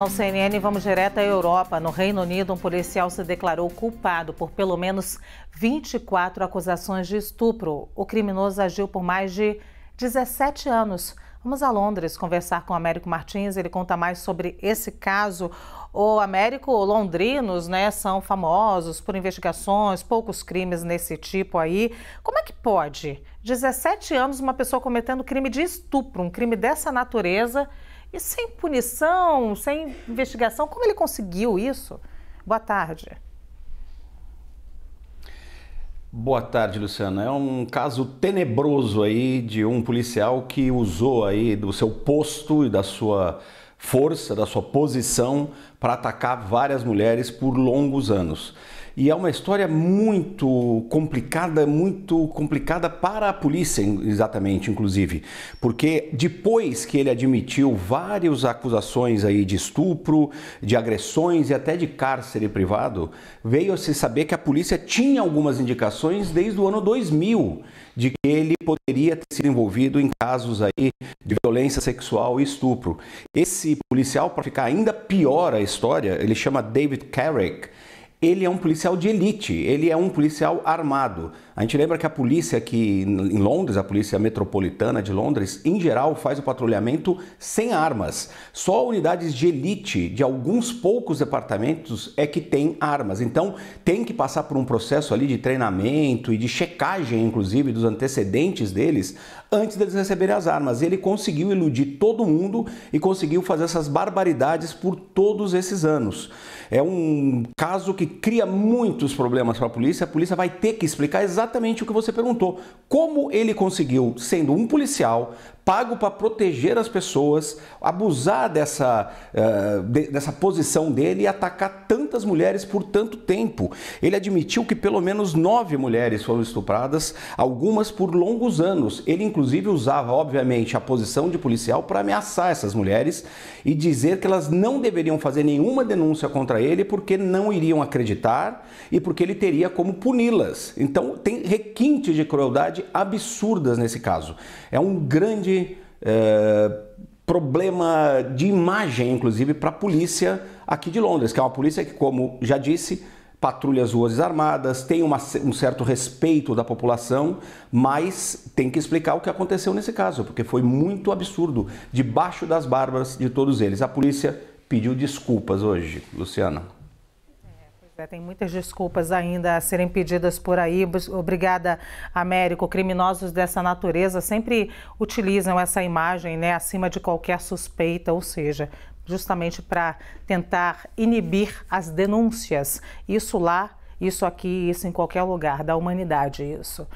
Ao CNN, vamos direto à Europa. No Reino Unido, um policial se declarou culpado por pelo menos 24 acusações de estupro. O criminoso agiu por mais de 17 anos. Vamos a Londres conversar com o Américo Martins, ele conta mais sobre esse caso. O Américo, londrinos, né, são famosos por investigações, poucos crimes nesse tipo aí. Como é que pode? 17 anos, uma pessoa cometendo crime de estupro, um crime dessa natureza e sem punição, sem investigação, como ele conseguiu isso? Boa tarde. Boa tarde, Luciana. É um caso tenebroso aí de um policial que usou aí do seu posto e da sua força, da sua posição para atacar várias mulheres por longos anos. E é uma história muito complicada, muito complicada para a polícia, exatamente, inclusive. Porque depois que ele admitiu várias acusações aí de estupro, de agressões e até de cárcere privado, veio se saber que a polícia tinha algumas indicações desde o ano 2000 de que ele poderia ter sido envolvido em casos aí de violência sexual e estupro. Esse policial, para ficar ainda pior a história, ele chama David Carrick ele é um policial de elite, ele é um policial armado. A gente lembra que a polícia aqui em Londres, a polícia metropolitana de Londres, em geral faz o patrulhamento sem armas. Só unidades de elite de alguns poucos departamentos é que tem armas. Então tem que passar por um processo ali de treinamento e de checagem, inclusive, dos antecedentes deles antes deles receberem as armas. Ele conseguiu iludir todo mundo e conseguiu fazer essas barbaridades por todos esses anos. É um caso que cria muitos problemas para a polícia. A polícia vai ter que explicar exatamente exatamente o que você perguntou. Como ele conseguiu, sendo um policial, pago para proteger as pessoas, abusar dessa, uh, de, dessa posição dele e atacar tantas mulheres por tanto tempo. Ele admitiu que pelo menos nove mulheres foram estupradas, algumas por longos anos. Ele, inclusive, usava, obviamente, a posição de policial para ameaçar essas mulheres e dizer que elas não deveriam fazer nenhuma denúncia contra ele porque não iriam acreditar e porque ele teria como puni-las. Então, tem requintes de crueldade absurdas nesse caso. É um grande é, problema de imagem, inclusive, para a polícia aqui de Londres, que é uma polícia que, como já disse, patrulha as ruas armadas, tem uma, um certo respeito da população, mas tem que explicar o que aconteceu nesse caso, porque foi muito absurdo, debaixo das barbas de todos eles. A polícia pediu desculpas hoje, Luciana. É, tem muitas desculpas ainda a serem pedidas por aí. Obrigada, Américo. Criminosos dessa natureza sempre utilizam essa imagem né, acima de qualquer suspeita, ou seja, justamente para tentar inibir as denúncias. Isso lá, isso aqui, isso em qualquer lugar da humanidade, isso.